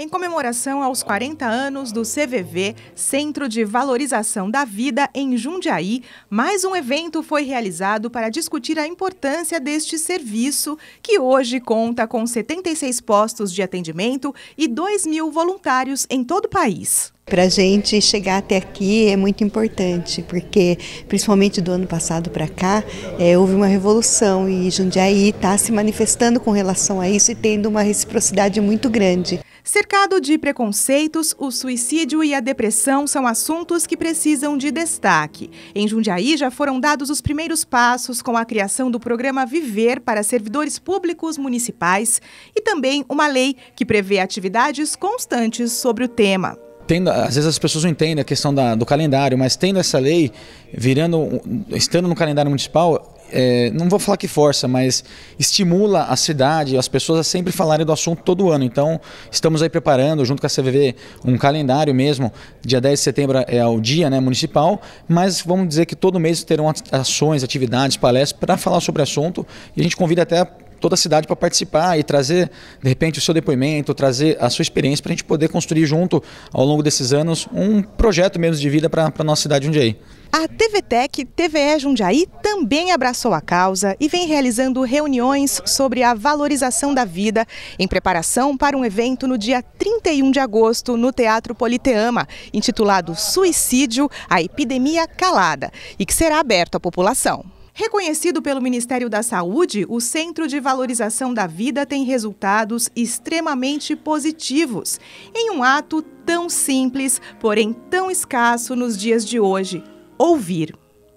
Em comemoração aos 40 anos do CVV, Centro de Valorização da Vida, em Jundiaí, mais um evento foi realizado para discutir a importância deste serviço, que hoje conta com 76 postos de atendimento e 2 mil voluntários em todo o país. Para a gente chegar até aqui é muito importante, porque principalmente do ano passado para cá é, houve uma revolução e Jundiaí está se manifestando com relação a isso e tendo uma reciprocidade muito grande. Cercado de preconceitos, o suicídio e a depressão são assuntos que precisam de destaque. Em Jundiaí já foram dados os primeiros passos com a criação do programa Viver para servidores públicos municipais e também uma lei que prevê atividades constantes sobre o tema. Tendo, às vezes as pessoas não entendem a questão da, do calendário, mas tendo essa lei, virando, estando no calendário municipal, é, não vou falar que força, mas estimula a cidade, as pessoas a sempre falarem do assunto todo ano. Então, estamos aí preparando, junto com a CVV, um calendário mesmo. Dia 10 de setembro é o dia né, municipal, mas vamos dizer que todo mês terão ações, atividades, palestras para falar sobre o assunto. E a gente convida até toda a cidade para participar e trazer, de repente, o seu depoimento, trazer a sua experiência para a gente poder construir junto, ao longo desses anos, um projeto mesmo de vida para a nossa cidade um dia aí. A TVTEC TVE Jundiaí também abraçou a causa e vem realizando reuniões sobre a valorização da vida em preparação para um evento no dia 31 de agosto no Teatro Politeama, intitulado Suicídio, a Epidemia Calada, e que será aberto à população. Reconhecido pelo Ministério da Saúde, o Centro de Valorização da Vida tem resultados extremamente positivos em um ato tão simples, porém tão escasso nos dias de hoje ouvir.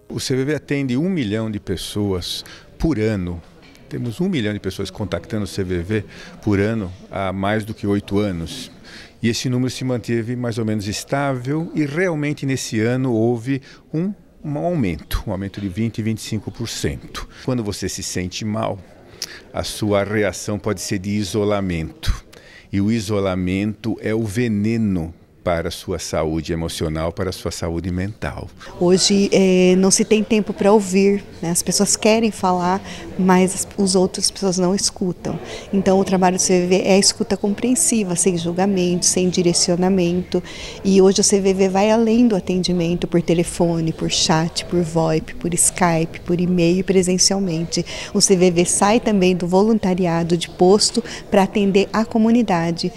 O CVV atende um milhão de pessoas por ano. Temos um milhão de pessoas contactando o CVV por ano há mais do que oito anos. E esse número se manteve mais ou menos estável e realmente nesse ano houve um, um aumento, um aumento de 20% e 25%. Quando você se sente mal, a sua reação pode ser de isolamento. E o isolamento é o veneno para a sua saúde emocional, para a sua saúde mental. Hoje é, não se tem tempo para ouvir, né? as pessoas querem falar, mas os outros pessoas não escutam. Então o trabalho do CVV é a escuta compreensiva, sem julgamento, sem direcionamento. E hoje o CVV vai além do atendimento por telefone, por chat, por VoIP, por Skype, por e-mail presencialmente. O CVV sai também do voluntariado de posto para atender a comunidade.